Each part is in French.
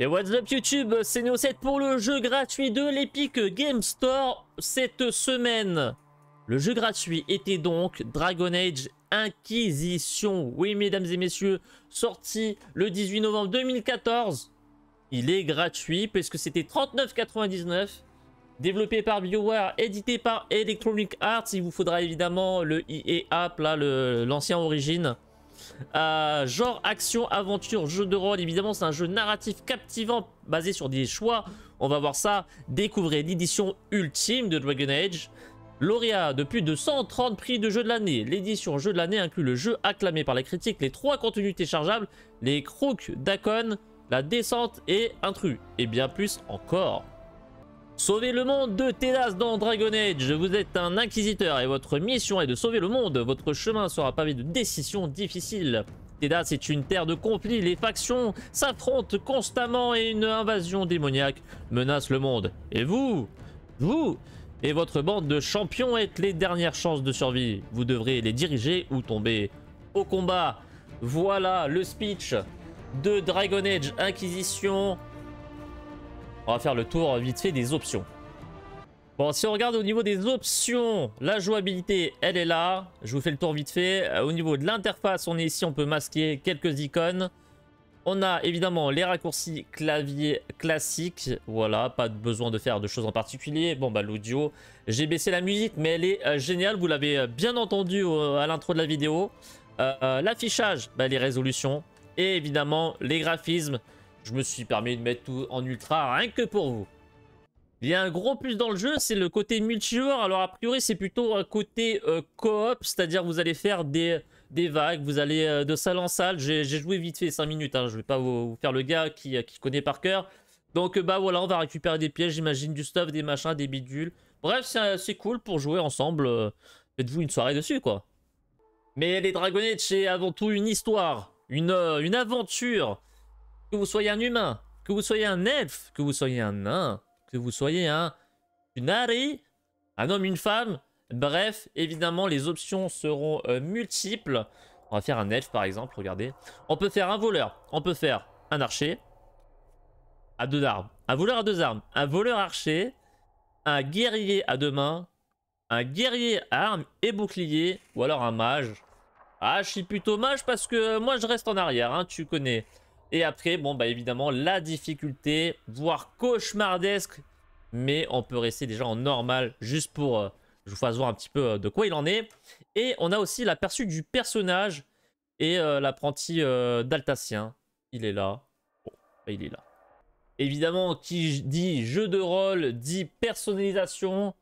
Et what's up YouTube, c'est Neo7 pour le jeu gratuit de l'Epic Game Store cette semaine. Le jeu gratuit était donc Dragon Age Inquisition. Oui mesdames et messieurs, sorti le 18 novembre 2014. Il est gratuit puisque c'était 39,99. Développé par BioWare, édité par Electronic Arts. Il vous faudra évidemment le EA App, l'ancien Origin. Euh, genre action, aventure, jeu de rôle. Évidemment, c'est un jeu narratif captivant basé sur des choix. On va voir ça. Découvrez l'édition ultime de Dragon Age. Lauréat de plus de 130 prix de jeu de l'année. L'édition jeu de l'année inclut le jeu acclamé par la critique, les trois contenus téléchargeables, les Crooks d'Acon, la descente et intrus. Et bien plus encore. Sauvez le monde de Tedas dans Dragon Age. Vous êtes un inquisiteur et votre mission est de sauver le monde. Votre chemin sera pavé de décisions difficiles. Tedas est une terre de conflits. Les factions s'affrontent constamment et une invasion démoniaque menace le monde. Et vous Vous et votre bande de champions êtes les dernières chances de survie. Vous devrez les diriger ou tomber au combat. Voilà le speech de Dragon Age Inquisition on va faire le tour vite fait des options. Bon, si on regarde au niveau des options, la jouabilité, elle est là. Je vous fais le tour vite fait. Euh, au niveau de l'interface, on est ici, on peut masquer quelques icônes. On a évidemment les raccourcis clavier classiques. Voilà, pas besoin de faire de choses en particulier. Bon, bah l'audio. J'ai baissé la musique, mais elle est euh, géniale. Vous l'avez euh, bien entendu à l'intro de la vidéo. L'affichage, bah, les résolutions. Et évidemment, les graphismes. Je me suis permis de mettre tout en ultra rien que pour vous. Il y a un gros plus dans le jeu, c'est le côté multijoueur. Alors a priori, c'est plutôt un côté euh, coop, c'est-à-dire vous allez faire des, des vagues, vous allez euh, de salle en salle. J'ai joué vite fait 5 minutes, hein. je vais pas vous, faire le gars qui, euh, qui, connaît par cœur. Donc bah voilà, on va récupérer des pièges, j'imagine, du stuff, des machins, des bidules. Bref, c'est cool pour jouer ensemble. Faites-vous une soirée dessus, quoi. Mais les dragonnets, c'est avant tout une histoire, une, une aventure que vous soyez un humain, que vous soyez un elfe, que vous soyez un nain, que vous soyez un une un homme, une femme. Bref, évidemment, les options seront euh, multiples. On va faire un elfe, par exemple, regardez. On peut faire un voleur, on peut faire un archer à deux armes, un voleur à deux armes, un voleur archer, un guerrier à deux mains, un guerrier à armes et bouclier, ou alors un mage. Ah, je suis plutôt mage parce que euh, moi, je reste en arrière, hein, tu connais. Et après, bon, bah évidemment, la difficulté, voire cauchemardesque, mais on peut rester déjà en normal, juste pour euh, je vous fasse voir un petit peu euh, de quoi il en est. Et on a aussi l'aperçu du personnage et euh, l'apprenti d'Altacien. Il est là. Bon, bah, il est là. Évidemment, qui dit jeu de rôle, dit personnalisation.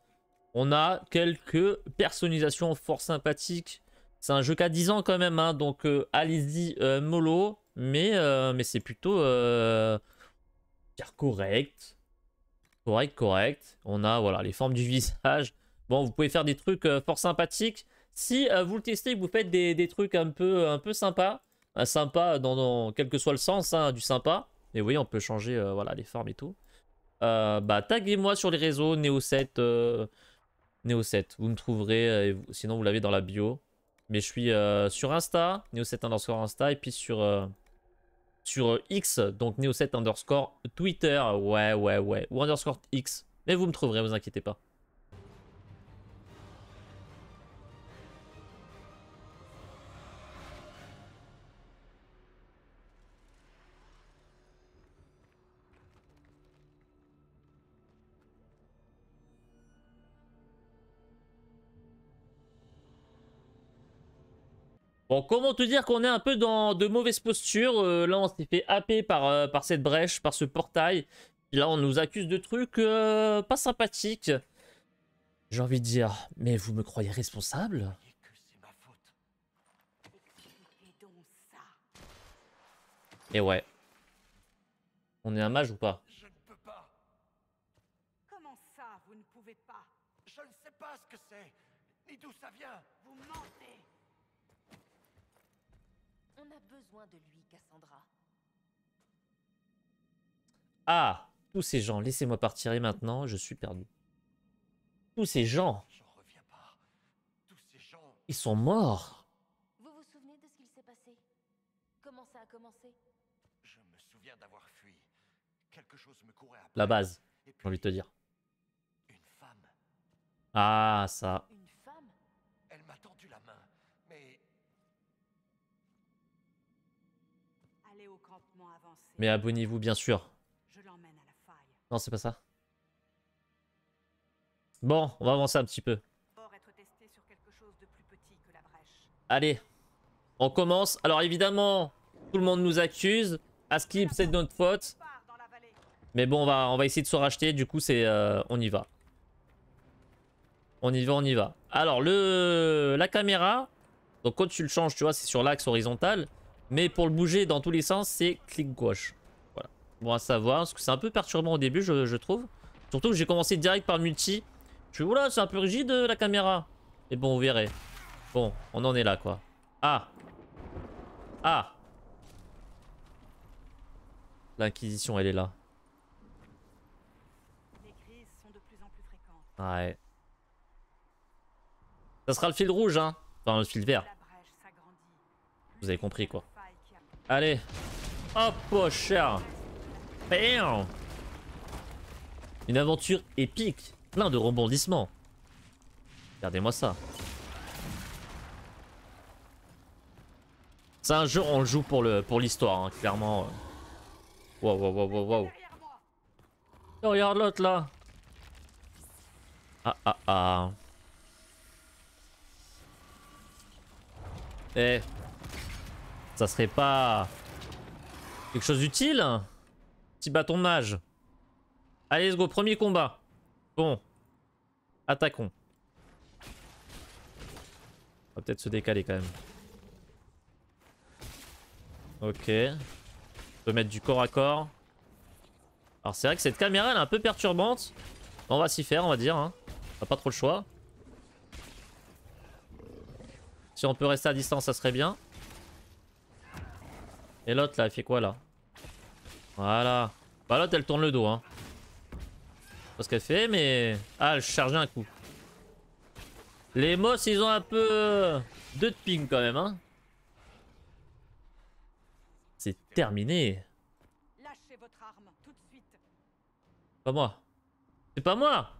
On a quelques personnalisations fort sympathiques. C'est un jeu qu'à 10 ans quand même, hein. donc allez-y Molo mais, euh, mais c'est plutôt euh, correct. Correct, correct. On a voilà les formes du visage. Bon, vous pouvez faire des trucs euh, fort sympathiques. Si euh, vous le testez, vous faites des, trucs un peu, un peu sympas. sympa dans, quel que soit le sens hein, du sympa. Et voyez on peut changer voilà, les formes et tout. bah, taguez-moi sur les réseaux Neo7. Neo7, vous me trouverez, sinon vous l'avez dans la bio. Mais je suis sur Insta, Neo7 underscore Insta, et puis sur, sur euh, X, donc Neo7 underscore Twitter. Ouais, ouais, ouais. Ou underscore X. Mais vous me trouverez, vous inquiétez pas. comment te dire qu'on est un peu dans de mauvaises postures. Euh, là, on s'est fait happer par, euh, par cette brèche, par ce portail. là, on nous accuse de trucs euh, pas sympathiques. J'ai envie de dire, mais vous me croyez responsable Et ouais. On est un mage ou pas Je ne peux pas. Comment ça, vous ne pouvez pas Je ne sais pas ce que c'est, ni d'où ça vient. Vous mentez. On a besoin de lui, Cassandra. Ah Tous ces gens, laissez-moi partir et maintenant, je suis perdu. Tous ces gens reviens pas. Tous ces gens Ils sont morts Vous vous souvenez de ce qu'il s'est passé Comment ça a commencé Je me souviens d'avoir fui. Quelque chose me courait après. La base, j'ai envie de te dire. Une femme. Ah, ça. Mais abonnez-vous, bien sûr. Non, c'est pas ça. Bon, on va avancer un petit peu. Allez, on commence. Alors évidemment, tout le monde nous accuse. à ce Askip, c'est de notre faute. Mais bon, on va, on va essayer de se racheter. Du coup, c'est, euh, on y va. On y va, on y va. Alors, le, la caméra, donc quand tu le changes, tu vois, c'est sur l'axe horizontal. Mais pour le bouger dans tous les sens, c'est clic gauche. Voilà. Bon à savoir, parce que c'est un peu perturbant au début, je, trouve. Surtout que j'ai commencé direct par le multi. Je suis là, c'est un peu rigide la caméra. Et bon, vous verrez. Bon, on en est là, quoi. Ah Ah L'inquisition, elle est là. Les sont de plus en plus Ouais. Ça sera le fil rouge, hein. Enfin, le fil vert. Vous avez compris, quoi. Allez. Hop, oh, Une aventure épique, plein de rebondissements. Regardez-moi ça. C'est un jeu, on le joue pour le pour l'histoire, hein, clairement. Waouh, waouh, waouh, waouh, regarde l'autre là. Ah, ah, ah. Eh, ça serait pas... Quelque chose d'utile Petit bâton de mage. Allez, let's go, premier combat. Bon. Attaquons. On va peut-être se décaler quand même. Ok. On peut mettre du corps à corps. Alors c'est vrai que cette caméra elle est un peu perturbante. On va s'y faire on va dire. Hein. On n'a pas trop le choix. Si on peut rester à distance ça serait bien. Et l'autre là, elle fait quoi là Voilà. Bah l'autre elle tourne le dos. Hein. Pas ce qu'elle fait, mais. Ah, elle charge un coup. Les Moss ils ont un peu. Euh, deux de ping quand même. Hein. C'est terminé. Lâchez Pas moi. C'est pas moi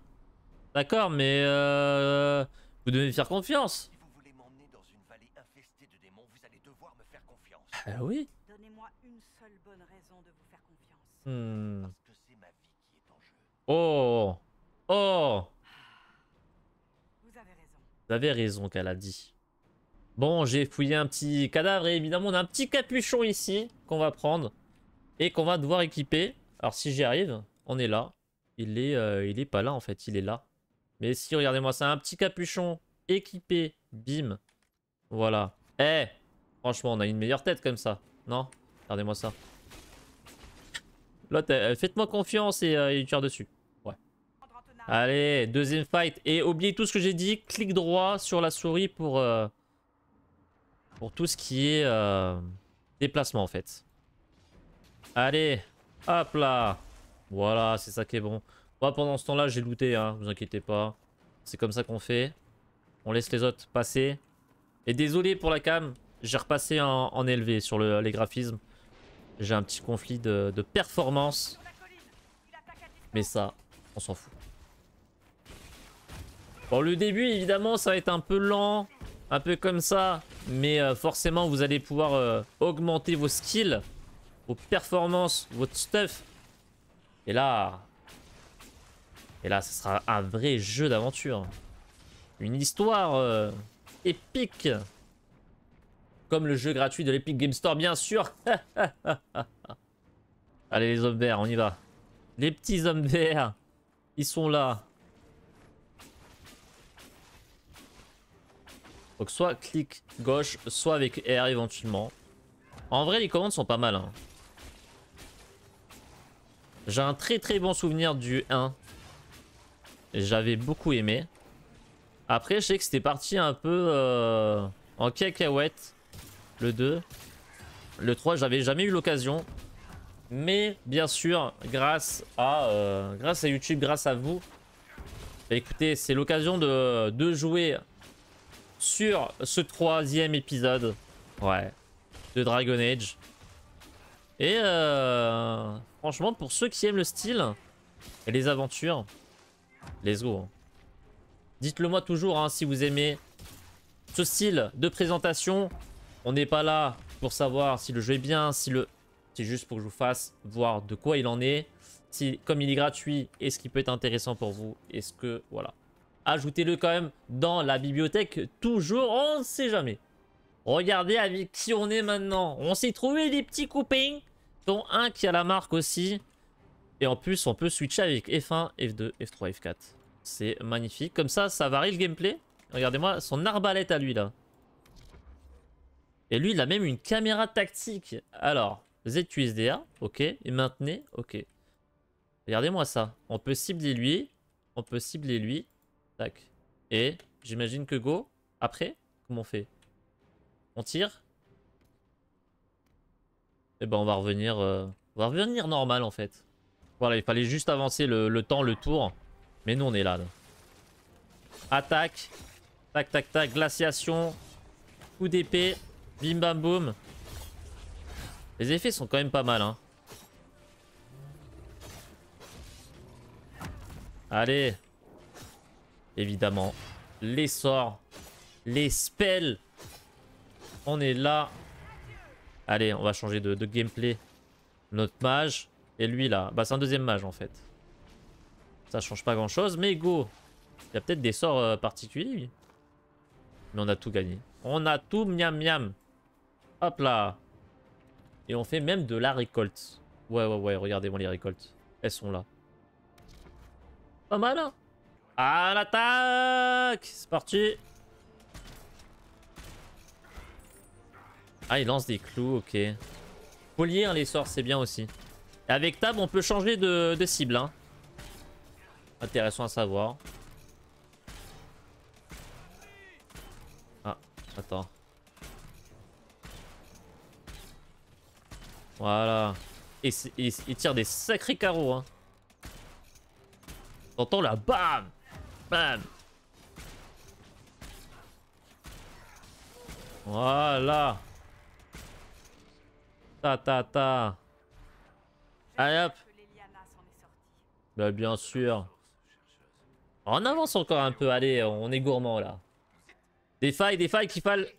D'accord, mais euh, vous devez me faire confiance. Ah oui Oh Oh Vous avez raison qu'elle a dit. Bon, j'ai fouillé un petit cadavre et évidemment on a un petit capuchon ici qu'on va prendre et qu'on va devoir équiper. Alors si j'y arrive, on est là. Il est, euh, il est pas là en fait, il est là. Mais si, regardez-moi, ça un petit capuchon équipé, bim. Voilà. Eh, franchement, on a une meilleure tête comme ça, non Regardez-moi ça. Euh, faites-moi confiance et il euh, tire dessus. Ouais. Allez, deuxième fight. Et oubliez tout ce que j'ai dit. Clic droit sur la souris pour, euh, pour tout ce qui est déplacement en fait. Allez, hop là. Voilà, c'est ça qui est bon. Moi, pendant ce temps-là, j'ai looté, hein, vous inquiétez pas. C'est comme ça qu'on fait. On laisse les autres passer. Et désolé pour la cam, j'ai repassé en, élevé sur les graphismes. J'ai un petit conflit de, performance. Mais ça, on s'en fout. Bon, le début, évidemment, ça va être un peu lent. Un peu comme ça. Mais euh, forcément, vous allez pouvoir euh, augmenter vos skills. Vos performances, votre stuff. Et là... Et là, ce sera un vrai jeu d'aventure. Une histoire euh, épique. Comme le jeu gratuit de l'Epic Game Store, bien sûr. Allez, les hommes verts, on y va. Les petits hommes verts, ils sont là. Donc soit clic gauche, soit avec R éventuellement. En vrai, les commandes sont pas mal. Hein. J'ai un très très bon souvenir du 1. J'avais beaucoup aimé. Après, je sais que c'était parti un peu euh, en cacahuète le 2. Le 3, j'avais jamais eu l'occasion. Mais bien sûr, grâce à, euh, grâce à YouTube, grâce à vous. Bah, écoutez, c'est l'occasion de, jouer sur ce troisième épisode. Ouais. De Dragon Age. Et euh, franchement, pour ceux qui aiment le style et les aventures, les go. Hein. Dites-le moi toujours hein, si vous aimez ce style de présentation on n'est pas là pour savoir si le jeu est bien, si le... C'est juste pour que je vous fasse voir de quoi il en est. Si, comme il est gratuit, est-ce qu'il peut être intéressant pour vous Est-ce que... Voilà. Ajoutez-le quand même dans la bibliothèque. Toujours, on ne sait jamais. Regardez avec qui on est maintenant. On s'est trouvé des petits coupings. Dont un qui a la marque aussi. Et en plus, on peut switcher avec F1, F2, F3, F4. C'est magnifique. Comme ça, ça varie le gameplay. Regardez-moi son arbalète à lui, là. Et lui, il a même une caméra tactique. Alors, ZQSDA, ok. Et maintenez, ok. Regardez-moi ça. On peut cibler lui. On peut cibler lui. Tac. Et j'imagine que Go, après, comment on fait On tire Et eh ben on va revenir... Euh, on va revenir normal en fait. Voilà, il fallait juste avancer le, temps, le tour. Mais nous on est là. Attaque. Tac, tac, tac. Glaciation. Coup d'épée. Bim bam boum. Les effets sont quand même pas mal. Hein. Allez. Évidemment. Les sorts. Les spells. On est là. Allez, on va changer de, gameplay. Notre mage. Et lui là. Bah c'est un deuxième mage en fait. Ça change pas grand chose. Mais go. Il y a peut-être des sorts euh, particuliers. Mais on a tout gagné. On a tout miam miam. Hop là. Et on fait même de la récolte. Ouais, ouais, ouais, regardez-moi les récoltes. Elles sont là. Pas mal, hein À l'attaque C'est parti Ah, il lance des clous, ok. Polir les sorts, c'est bien aussi. avec Tab, on peut changer de, cible. Hein. Intéressant à savoir. Ah, attends. Voilà. Et il tire des sacrés carreaux. Hein. T'entends la bam Bam Voilà Ta ta ta Allez hop Bah bien sûr On avance encore un peu, allez, on est gourmand là. Des failles, des failles qui fallait...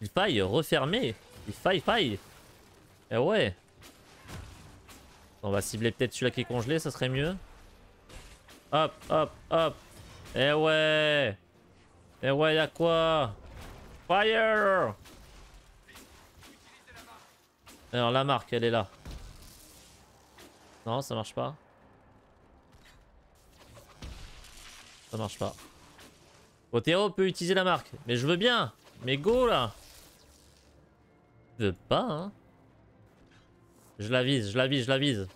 Il failles refermées Des failles, failles eh ouais On va cibler peut-être celui-là qui est congelé, ça serait mieux. Hop, hop, hop Eh ouais Eh ouais, y'a quoi Fire Alors la marque, elle est là. Non, ça marche pas. Ça marche pas. Otero peut utiliser la marque. Mais je veux bien. Mais go là. Je veux pas, hein. Je la vise, je la vise, je la vise.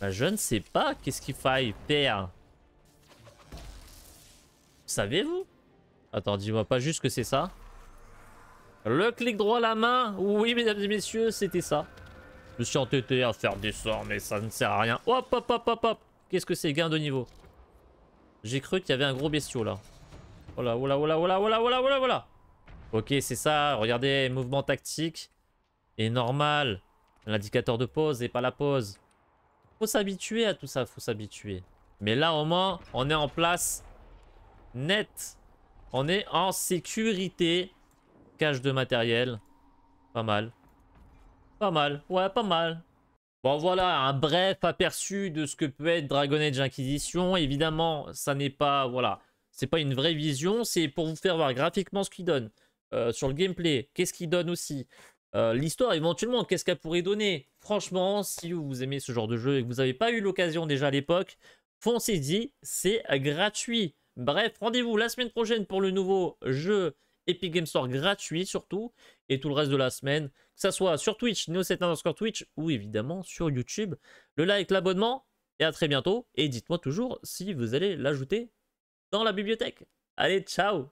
Bah, je ne sais pas qu'est-ce qu'il faille faire. Savez-vous Attends, dis-moi pas juste que c'est ça. Le clic droit à la main. Oui, mesdames et messieurs, c'était ça. Je me suis entêté à faire des sorts, mais ça ne sert à rien. Hop, hop, hop, hop, hop. Qu'est-ce que c'est, gain de niveau J'ai cru qu'il y avait un gros bestiau, là. Voilà, voilà, voilà, voilà, voilà, voilà, voilà, voilà. Ok, c'est ça. Regardez, mouvement tactique est normal. L'indicateur de pause et pas la pause. Faut s'habituer à tout ça, faut s'habituer. Mais là, au moins, on est en place net. On est en sécurité. Cache de matériel. Pas mal. Pas mal. Ouais, pas mal. Bon, voilà, un bref aperçu de ce que peut être Dragon Age Inquisition. Évidemment, ça n'est pas... Voilà. C'est pas une vraie vision, c'est pour vous faire voir graphiquement ce qu'il donne. Euh, sur le gameplay, qu'est-ce qu'il donne aussi, euh, l'histoire éventuellement, qu'est-ce qu'elle pourrait donner. Franchement, si vous aimez ce genre de jeu et que vous n'avez pas eu l'occasion déjà à l'époque, foncez-y, c'est gratuit. Bref, rendez-vous la semaine prochaine pour le nouveau jeu Epic Game Store gratuit surtout, et tout le reste de la semaine, que ce soit sur Twitch, Neo7 Twitch, ou évidemment sur YouTube. Le like, l'abonnement, et à très bientôt. Et dites-moi toujours si vous allez l'ajouter dans la bibliothèque. Allez, ciao